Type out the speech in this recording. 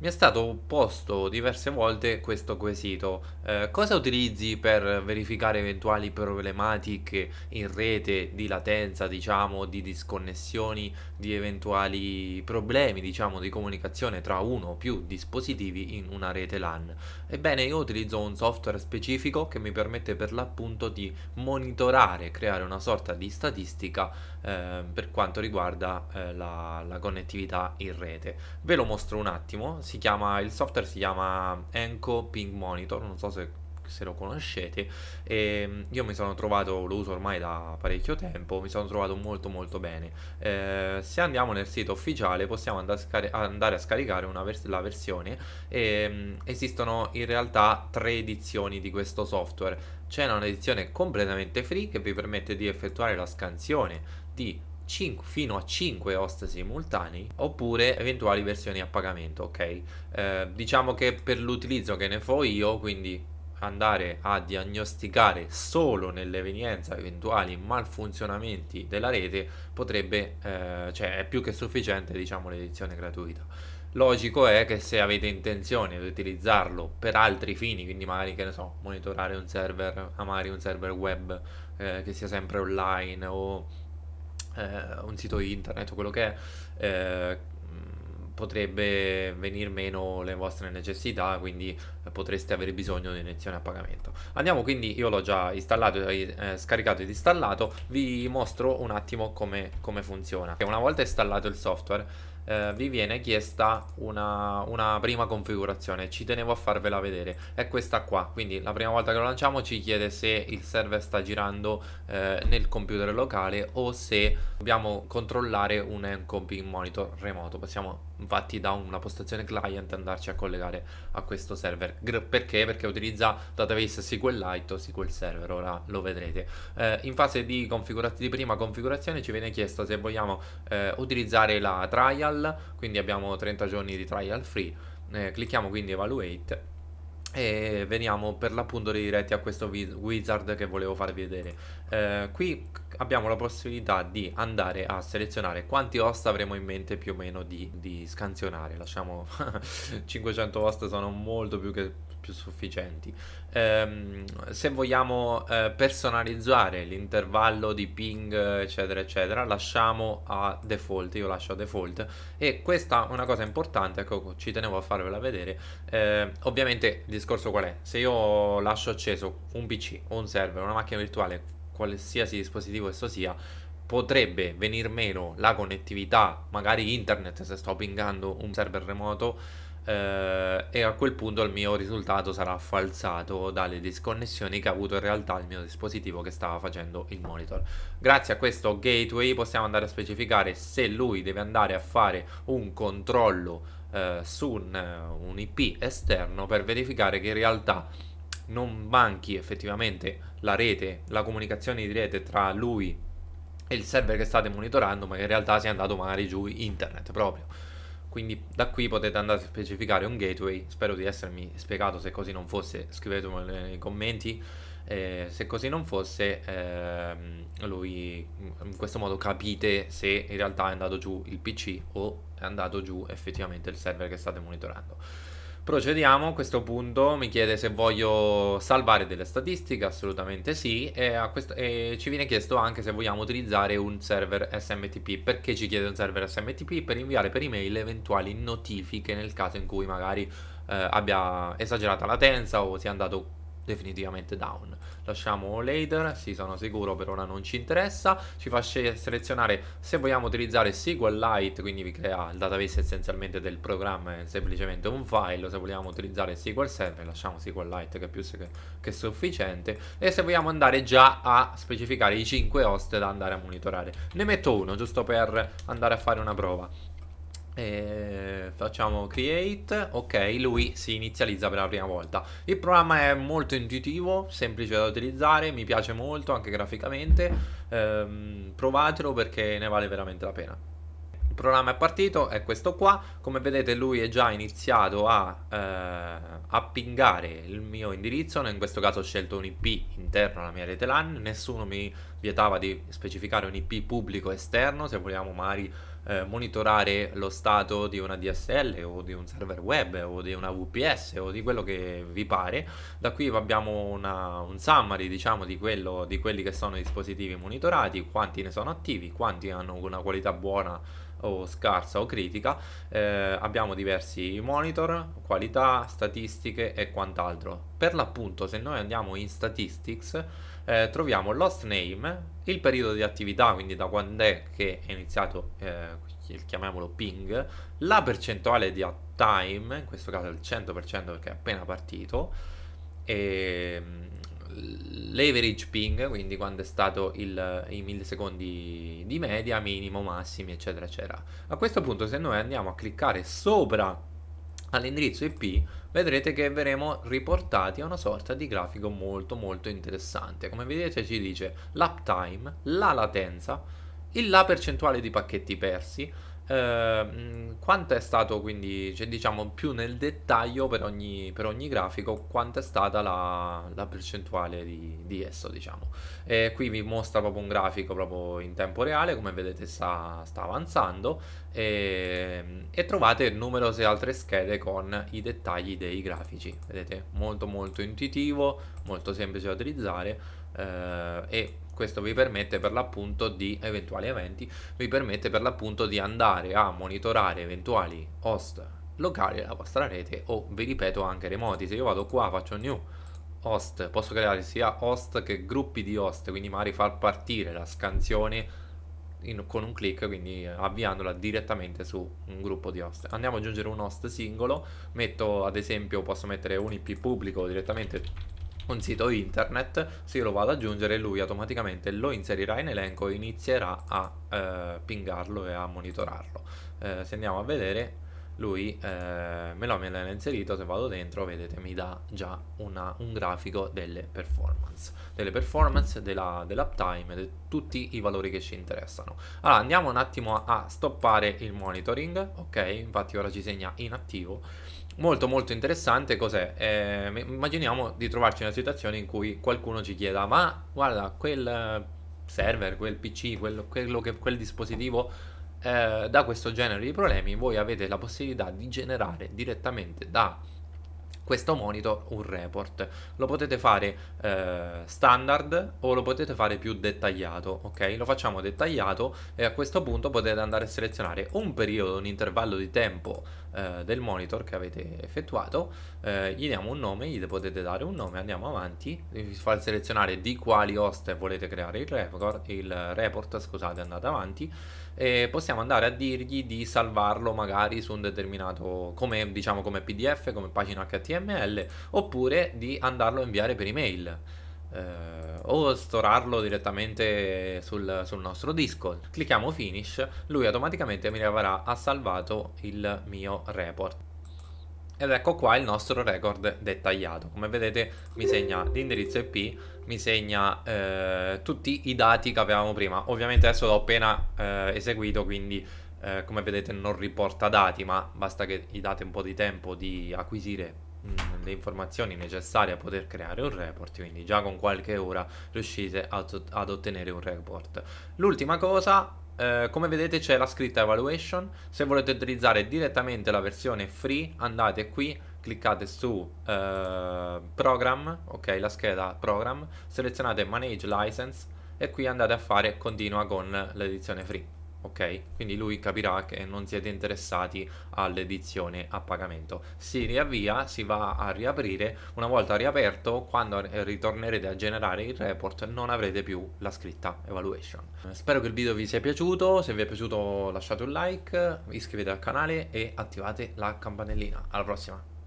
Mi è stato posto diverse volte questo quesito. Eh, cosa utilizzi per verificare eventuali problematiche in rete di latenza, diciamo, di disconnessioni, di eventuali problemi, diciamo, di comunicazione tra uno o più dispositivi in una rete LAN? Ebbene, io utilizzo un software specifico che mi permette per l'appunto di monitorare, creare una sorta di statistica eh, per quanto riguarda eh, la, la connettività in rete. Ve lo mostro un attimo si chiama, il software si chiama Enco Ping Monitor, non so se, se lo conoscete, e ehm, io mi sono trovato, lo uso ormai da parecchio tempo, mi sono trovato molto molto bene. Eh, se andiamo nel sito ufficiale possiamo andare a scaricare vers la versione e, ehm, esistono in realtà tre edizioni di questo software. C'è una edizione completamente free che vi permette di effettuare la scansione di 5, fino a 5 host simultanei oppure eventuali versioni a pagamento, ok? Eh, diciamo che per l'utilizzo che ne fo io, quindi andare a diagnosticare solo nell'evenienza eventuali malfunzionamenti della rete potrebbe, eh, cioè è più che sufficiente diciamo l'edizione gratuita. Logico è che se avete intenzione di utilizzarlo per altri fini, quindi magari che ne so, monitorare un server, magari un server web eh, che sia sempre online o eh, un sito internet o quello che è, eh, potrebbe venir meno le vostre necessità, quindi eh, potreste avere bisogno di un'edizione a pagamento. Andiamo quindi, io l'ho già installato, eh, scaricato ed installato, vi mostro un attimo come, come funziona. Una volta installato il software, eh, vi viene chiesta una, una, prima configurazione ci tenevo a farvela vedere è questa qua quindi la prima volta che lo lanciamo ci chiede se il server sta girando eh, nel computer locale o se dobbiamo controllare un encomping monitor remoto possiamo infatti da una postazione client andarci a collegare a questo server perché? perché utilizza database SQLite o SQL Server ora lo vedrete eh, in fase di, di, prima configurazione ci viene chiesto se vogliamo eh, utilizzare la trial quindi abbiamo 30 giorni di trial free eh, clicchiamo quindi evaluate e veniamo per l'appunto diretti a questo wizard che volevo farvi vedere eh, Qui abbiamo la possibilità di andare a selezionare quanti host avremo in mente più o meno di, di scansionare Lasciamo 500 host sono molto più che più sufficienti. Ehm, se vogliamo eh, personalizzare l'intervallo di ping, eccetera, eccetera, lasciamo a default, io lascio a default. E questa è una cosa importante, ecco, ci tenevo a farvela vedere. Ehm, ovviamente il discorso qual è? Se io lascio acceso un PC, un server, una macchina virtuale, qualsiasi dispositivo esso sia, potrebbe venir meno la connettività, magari internet se sto pingando un server remoto eh, e a quel punto il mio risultato sarà falsato dalle disconnessioni che ha avuto in realtà il mio dispositivo che stava facendo il monitor. Grazie a questo gateway possiamo andare a specificare se lui deve andare a fare un controllo eh, su un, un IP esterno per verificare che in realtà non manchi effettivamente la rete, la comunicazione di rete tra lui e il server che state monitorando, ma che in realtà sia andato magari giù internet proprio quindi da qui potete andare a specificare un gateway spero di essermi spiegato se così non fosse scrivetemelo nei commenti eh, se così non fosse ehm, lui in questo modo capite se in realtà è andato giù il pc o è andato giù effettivamente il server che state monitorando Procediamo a questo punto, mi chiede se voglio salvare delle statistiche, assolutamente sì, e, questo, e, ci viene chiesto anche se vogliamo utilizzare un server SMTP, perché ci chiede un server SMTP? Per inviare per email eventuali notifiche nel caso in cui magari eh, abbia esagerata latenza o sia andato definitivamente down. Lasciamo later, sì sono sicuro per ora non ci interessa, ci fa selezionare se vogliamo utilizzare SQLite, quindi vi crea il database essenzialmente del programma, è semplicemente un file, se vogliamo utilizzare SQL Server lasciamo SQLite che è più che, che sufficiente e se vogliamo andare già a specificare i 5 host da andare a monitorare. Ne metto uno giusto per andare a fare una prova. E eh, facciamo create, ok, lui si inizializza per la prima volta. Il programma è molto intuitivo, semplice da utilizzare, mi piace molto anche graficamente. Ehm, provatelo perché ne vale veramente la pena programma è partito, è questo qua, come vedete lui è già iniziato a, eh, a pingare il mio indirizzo, in questo caso ho scelto un IP interno alla mia rete LAN, nessuno mi vietava di specificare un IP pubblico esterno, se vogliamo magari eh, monitorare lo stato di una DSL o di un server web o di una VPS o di quello che vi pare, da qui abbiamo una, un summary diciamo di, quello, di quelli che sono i dispositivi monitorati, quanti ne sono attivi, quanti hanno una qualità buona o scarsa o critica, eh, abbiamo diversi monitor, qualità, statistiche e quant'altro. Per l'appunto, se noi andiamo in statistics, eh, troviamo lost name, il periodo di attività, quindi da quando è che è iniziato, eh, chiamiamolo ping, la percentuale di uptime, in questo caso il 100% perché è appena partito, e l'average ping, quindi quando è stato il, i millisecondi di media, minimo, massimi, eccetera, eccetera. A questo punto se noi andiamo a cliccare sopra all'indirizzo IP vedrete che verremo riportati a una sorta di grafico molto molto interessante. Come vedete ci dice l'uptime, la latenza, la percentuale di pacchetti persi, Ehm, quanto è stato quindi, cioè, diciamo più nel dettaglio per ogni, per ogni grafico, quanto è stata la, la percentuale di, di, esso, diciamo. E qui vi mostra proprio un grafico proprio in tempo reale, come vedete sta, sta avanzando e, ehm, e trovate numerose altre schede con i dettagli dei grafici. Vedete, molto molto intuitivo, molto semplice da utilizzare eh, e questo vi permette per l'appunto di eventuali eventi, vi permette per l'appunto di andare a monitorare eventuali host locali della vostra rete o vi ripeto anche remoti. Se io vado qua, faccio new host, posso creare sia host che gruppi di host, quindi magari far partire la scansione in, con un click quindi eh, avviandola direttamente su un gruppo di host. Andiamo ad aggiungere un host singolo, metto ad esempio, posso mettere un IP pubblico direttamente un sito internet, se io lo vado ad aggiungere lui automaticamente lo inserirà in elenco e inizierà a eh, pingarlo e a monitorarlo. Eh, se andiamo a vedere lui eh, me lo ha inserito, se vado dentro vedete mi dà già una, un grafico delle performance, delle performance, della, dell'uptime, di de tutti i valori che ci interessano. Allora andiamo un attimo a, stoppare il monitoring, ok? Infatti ora ci segna inattivo. Molto molto interessante cos'è? Eh, immaginiamo di trovarci in una situazione in cui qualcuno ci chieda ma guarda quel server, quel PC, quello, quello che, quel dispositivo eh, da questo genere di problemi voi avete la possibilità di generare direttamente da questo monitor un report. Lo potete fare eh, standard o lo potete fare più dettagliato, ok? Lo facciamo dettagliato e a questo punto potete andare a selezionare un periodo, un intervallo di tempo eh, del monitor che avete effettuato, eh, gli diamo un nome, gli potete dare un nome, andiamo avanti, vi fa selezionare di quali host volete creare il report, il report scusate, andate avanti, e possiamo andare a dirgli di salvarlo magari su un determinato, come, diciamo come PDF, come pagina HTML, oppure di andarlo a inviare per email eh, o storarlo direttamente sul, sul, nostro disco. Clicchiamo finish, lui automaticamente mi avrà ha salvato il mio report. Ed ecco qua il nostro record dettagliato. Come vedete mi segna l'indirizzo IP, mi segna eh, tutti i dati che avevamo prima. Ovviamente adesso l'ho appena eh, eseguito, quindi eh, come vedete non riporta dati, ma basta che gli date un po' di tempo di acquisire Mm, le informazioni necessarie a poter creare un report, quindi già con qualche ora riuscite ad, ottenere un report. L'ultima cosa Uh, come vedete c'è la scritta evaluation se volete utilizzare direttamente la versione free andate qui cliccate su uh, program ok la scheda program selezionate manage license e qui andate a fare continua con l'edizione free ok? Quindi lui capirà che non siete interessati all'edizione a pagamento. Si riavvia, si va a riaprire, una volta riaperto, quando ritornerete a generare il report non avrete più la scritta evaluation. Spero che il video vi sia piaciuto, se vi è piaciuto lasciate un like, iscrivetevi al canale e attivate la campanellina. Alla prossima!